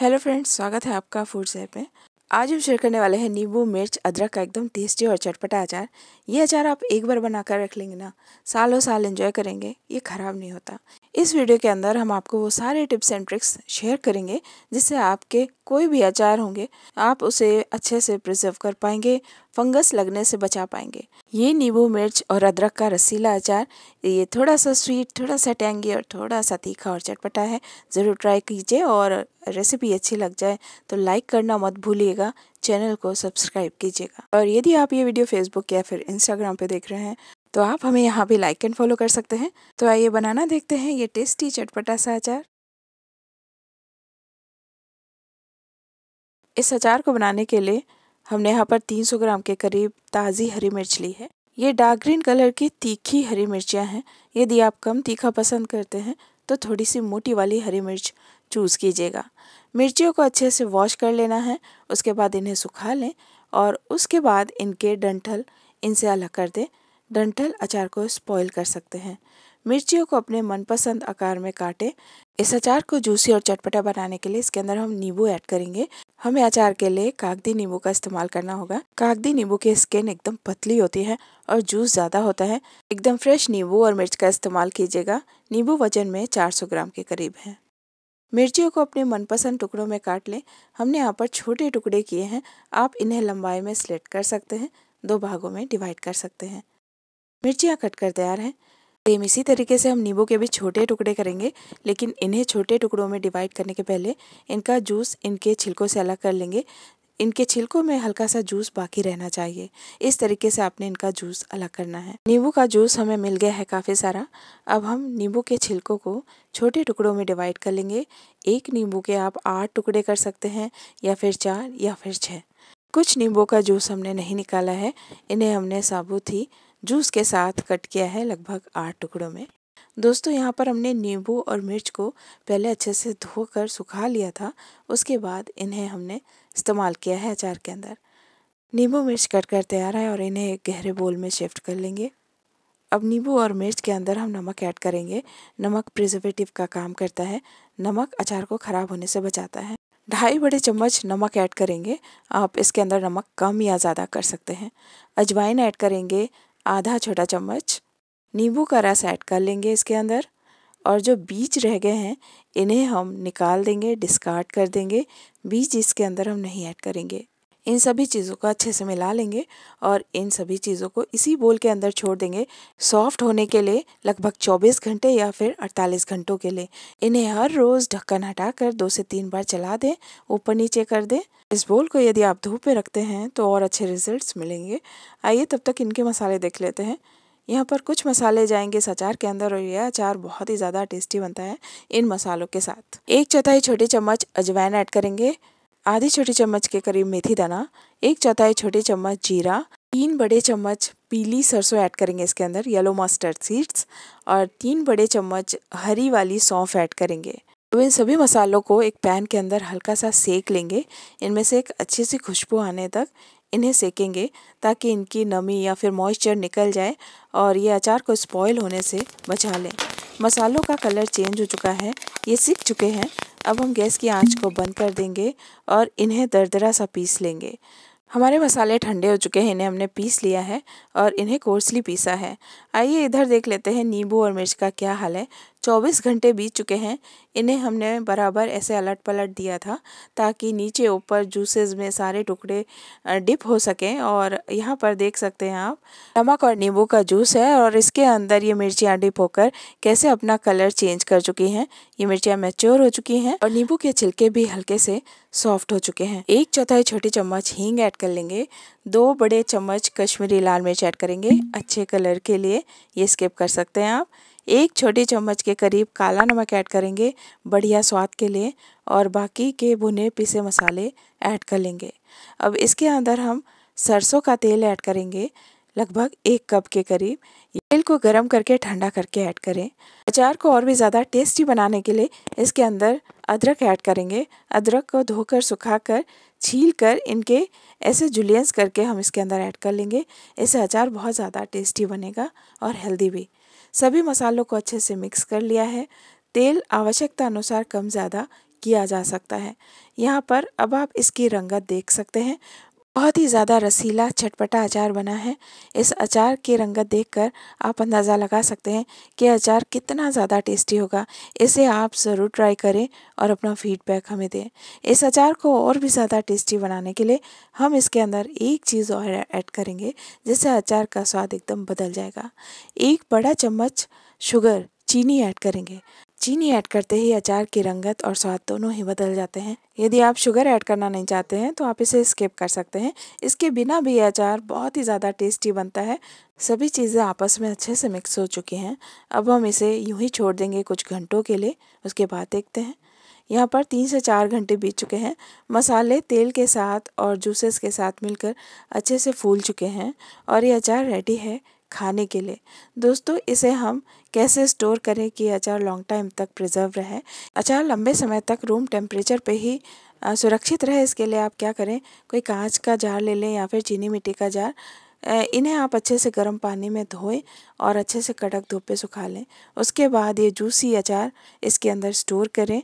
hello friends स्वागत है आपका फूड सैप में आज हम शेयर करने वाले हैं नींबू मिर्च अदरक का एकदम टेस्टी और चटपटा अचार ये अचार आप एक बार बनाकर रख लेंगे ना सालों साल एंजॉय करेंगे ये ख़राब नहीं होता इस वीडियो के अंदर हम आपको वो सारे टिप्स एंड ट्रिक्स शेयर करेंगे जिससे आपके कोई भी अचार होंगे आप उसे अच्छे से प्रिजर्व कर पाएंगे फंगस लगने से बचा पाएंगे ये नींबू मिर्च और अदरक का रसीला अचार ये थोड़ा सा स्वीट थोड़ा सा टेंगी और थोड़ा सा तीखा और चटपटा है ज़रूर ट्राई कीजिए और रेसिपी अच्छी लग जाए तो लाइक करना मत भूलिएगा चैनल को सब्सक्राइब कीजिएगा और यदि आप ये वीडियो फेसबुक या फिर इंस्टाग्राम पे देख रहे हैं तो आप हमें यहाँ भी लाइक एंड फॉलो कर सकते हैं तो आइए बनाना देखते हैं ये टेस्टी चटपटा सा अचार इस अचार को बनाने के लिए हमने यहाँ पर 300 ग्राम के करीब ताज़ी हरी मिर्च ली है ये डार्क ग्रीन कलर की तीखी हरी मिर्चियाँ हैं यदि आप कम तीखा पसंद करते हैं तो थोड़ी सी मोटी वाली हरी मिर्च चूज़ कीजिएगा मिर्चियों को अच्छे से वॉश कर लेना है उसके बाद इन्हें सुखा लें और उसके बाद इनके डंठल इनसे अलग कर दें डंठल अचार को स्पॉइल कर सकते हैं मिर्चियों को अपने मनपसंद आकार में काटें इस अचार को जूसी और चटपटा बनाने के लिए इसके अंदर हम नींबू ऐड करेंगे हमें अचार के लिए कागदी नींबू का इस्तेमाल करना होगा कागदी नींबू की स्किन एकदम पतली होती है और जूस ज़्यादा होता है एकदम फ्रेश नींबू और मिर्च का इस्तेमाल कीजिएगा नींबू वजन में चार ग्राम के करीब है मिर्चियों को अपने मनपसंद टुकड़ों में काट लें हमने यहाँ पर छोटे टुकड़े किए हैं आप इन्हें लंबाई में स्लेट कर सकते हैं दो भागों में डिवाइड कर सकते हैं मिर्चियाँ कट कर तैयार हैं सेम इसी तरीके से हम नींबू के भी छोटे टुकड़े करेंगे लेकिन इन्हें छोटे टुकड़ों में डिवाइड करने के पहले इनका जूस इनके छिलकों से अलग कर लेंगे इनके छिलकों में हल्का सा जूस बाकी रहना चाहिए इस तरीके से आपने इनका जूस अलग करना है नींबू का जूस हमें मिल गया है काफ़ी सारा अब हम नींबू के छिलकों को छोटे टुकड़ों में डिवाइड कर लेंगे एक नींबू के आप आठ टुकड़े कर सकते हैं या फिर चार या फिर छः कुछ नींबू का जूस हमने नहीं निकाला है इन्हें हमने साबुत ही जूस के साथ कट किया है लगभग आठ टुकड़ों में दोस्तों यहाँ पर हमने नींबू और मिर्च को पहले अच्छे से धोकर सुखा लिया था उसके बाद इन्हें हमने इस्तेमाल किया है अचार के अंदर नींबू मिर्च कट कर तैयार है और इन्हें एक गहरे बोल में शिफ्ट कर लेंगे अब नींबू और मिर्च के अंदर हम नमक ऐड करेंगे नमक प्रिजर्वेटिव का काम करता है नमक अचार को ख़राब होने से बचाता है ढाई बड़े चम्मच नमक ऐड करेंगे आप इसके अंदर नमक कम या ज़्यादा कर सकते हैं अजवाइन ऐड करेंगे आधा छोटा चम्मच नींबू का रस ऐड कर लेंगे इसके अंदर और जो बीज रह गए हैं इन्हें हम निकाल देंगे डिस्कार्ड कर देंगे बीज इसके अंदर हम नहीं ऐड करेंगे इन सभी चीज़ों को अच्छे से मिला लेंगे और इन सभी चीज़ों को इसी बोल के अंदर छोड़ देंगे सॉफ्ट होने के लिए लगभग 24 घंटे या फिर 48 घंटों के लिए इन्हें हर रोज़ ढक्कन हटाकर दो से तीन बार चला दें ऊपर नीचे कर दें इस बोल को यदि आप धूप पे रखते हैं तो और अच्छे रिजल्ट मिलेंगे आइए तब तक इनके मसाले देख लेते हैं यहाँ पर कुछ मसाले जाएंगे इस अचार के अंदर और यह अचार बहुत ही ज़्यादा टेस्टी बनता है इन मसालों के साथ एक चौथाई छोटे चम्मच अजवाइन ऐड करेंगे आधी छोटी चम्मच के करीब मेथी दाना एक चौथाई छोटे चम्मच जीरा तीन बड़े चम्मच पीली सरसों ऐड करेंगे इसके अंदर येलो मस्टर्ड सीड्स और तीन बड़े चम्मच हरी वाली सौंफ ऐड करेंगे अब तो इन सभी मसालों को एक पैन के अंदर हल्का सा सेक लेंगे इनमें से एक अच्छी सी खुशबू आने तक इन्हें सेकेंगे ताकि इनकी नमी या फिर मॉइस्चर निकल जाए और ये अचार को स्पॉयल होने से बचा लें मसालों का कलर चेंज हो चुका है ये सीख चुके हैं अब हम गैस की आंच को बंद कर देंगे और इन्हें दरदरा सा पीस लेंगे हमारे मसाले ठंडे हो चुके हैं इन्हें हमने पीस लिया है और इन्हें कोर्सली पीसा है आइए इधर देख लेते हैं नींबू और मिर्च का क्या हाल है 24 घंटे बीत चुके हैं इन्हें हमने बराबर ऐसे अलट पलट दिया था ताकि नीचे ऊपर जूसेस में सारे टुकड़े डिप हो सकें और यहाँ पर देख सकते हैं आप नमक और नींबू का जूस है और इसके अंदर ये मिर्चियाँ डिप होकर कैसे अपना कलर चेंज कर चुकी हैं ये मिर्चियाँ मैच्योर हो चुकी हैं और नींबू के छिलके भी हल्के से सॉफ्ट हो चुके हैं एक चौथाई छोटी चम्मच हींग ऐड कर लेंगे दो बड़े चम्मच कश्मीरी लाल मिर्च ऐड करेंगे अच्छे कलर के लिए ये स्किप कर सकते हैं आप एक छोटी चम्मच के करीब काला नमक ऐड करेंगे बढ़िया स्वाद के लिए और बाकी के भुने पिसे मसाले ऐड कर लेंगे अब इसके अंदर हम सरसों का तेल ऐड करेंगे लगभग एक कप के करीब तेल को गर्म करके ठंडा करके ऐड करें अचार को और भी ज़्यादा टेस्टी बनाने के लिए इसके अंदर अदरक ऐड करेंगे अदरक को धोकर सुखाकर छील कर इनके ऐसे जुलियंस करके हम इसके अंदर ऐड कर लेंगे इससे अचार बहुत ज़्यादा टेस्टी बनेगा और हेल्दी भी सभी मसालों को अच्छे से मिक्स कर लिया है तेल आवश्यकता अनुसार कम ज़्यादा किया जा सकता है यहाँ पर अब आप इसकी रंगत देख सकते हैं बहुत ही ज़्यादा रसीला चटपटा अचार बना है इस अचार की रंगत देखकर आप अंदाज़ा लगा सकते हैं कि अचार कितना ज़्यादा टेस्टी होगा इसे आप ज़रूर ट्राई करें और अपना फीडबैक हमें दें इस अचार को और भी ज़्यादा टेस्टी बनाने के लिए हम इसके अंदर एक चीज़ और ऐड करेंगे जिससे अचार का स्वाद एकदम बदल जाएगा एक बड़ा चम्मच शुगर चीनी ऐड करेंगे चीनी ऐड करते ही अचार की रंगत और स्वाद दोनों ही बदल जाते हैं यदि आप शुगर ऐड करना नहीं चाहते हैं तो आप इसे स्किप कर सकते हैं इसके बिना भी अचार बहुत ही ज़्यादा टेस्टी बनता है सभी चीज़ें आपस में अच्छे से मिक्स हो चुकी हैं अब हम इसे यूं ही छोड़ देंगे कुछ घंटों के लिए उसके बाद देखते हैं यहाँ पर तीन से चार घंटे बीत चुके हैं मसाले तेल के साथ और जूसेस के साथ मिलकर अच्छे से फूल चुके हैं और ये अचार रेडी है खाने के लिए दोस्तों इसे हम कैसे स्टोर करें कि अचार लॉन्ग टाइम तक प्रिजर्व रहे अचार लंबे समय तक रूम टेम्परेचर पे ही सुरक्षित रहे इसके लिए आप क्या करें कोई कांच का जार ले लें या फिर चीनी मिट्टी का जार इन्हें आप अच्छे से गर्म पानी में धोएं और अच्छे से कड़क धूप पे सुखा लें उसके बाद ये जूसी अचार इसके अंदर स्टोर करें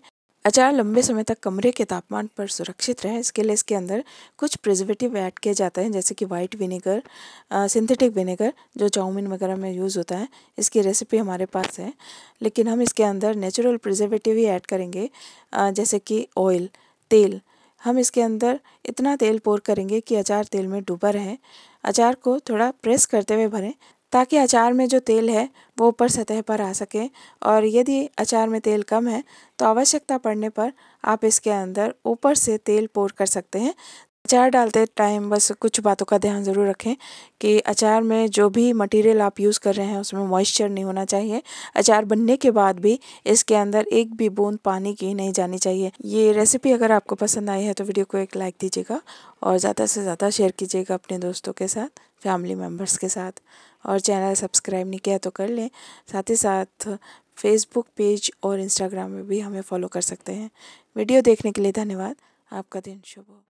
अचार लंबे समय तक कमरे के तापमान पर सुरक्षित रहे इसके लिए इसके अंदर कुछ प्रिजर्वेटिव ऐड किए जाते हैं जैसे कि वाइट विनेगर सिंथेटिक विनेगर जो चाउमीन वगैरह में यूज़ होता है इसकी रेसिपी हमारे पास है लेकिन हम इसके अंदर नेचुरल प्रिजर्वेटिव ही ऐड करेंगे आ, जैसे कि ऑयल तेल हम इसके अंदर इतना तेल पोर करेंगे कि अचार तेल में डूबा रहे अचार को थोड़ा प्रेस करते हुए भरें ताकि अचार में जो तेल है वो ऊपर सतह पर आ सके और यदि अचार में तेल कम है तो आवश्यकता पड़ने पर आप इसके अंदर ऊपर से तेल पोर कर सकते हैं अचार डालते टाइम बस कुछ बातों का ध्यान ज़रूर रखें कि अचार में जो भी मटेरियल आप यूज़ कर रहे हैं उसमें मॉइस्चर नहीं होना चाहिए अचार बनने के बाद भी इसके अंदर एक भी बूंद पानी की नहीं जानी चाहिए ये रेसिपी अगर आपको पसंद आई है तो वीडियो को एक लाइक दीजिएगा और ज़्यादा से ज़्यादा शेयर कीजिएगा अपने दोस्तों के साथ फैमिली मेम्बर्स के साथ और चैनल सब्सक्राइब नहीं किया तो कर लें साथ ही साथ फेसबुक पेज और इंस्टाग्राम में भी हमें फॉलो कर सकते हैं वीडियो देखने के लिए धन्यवाद आपका दिन शुभ हो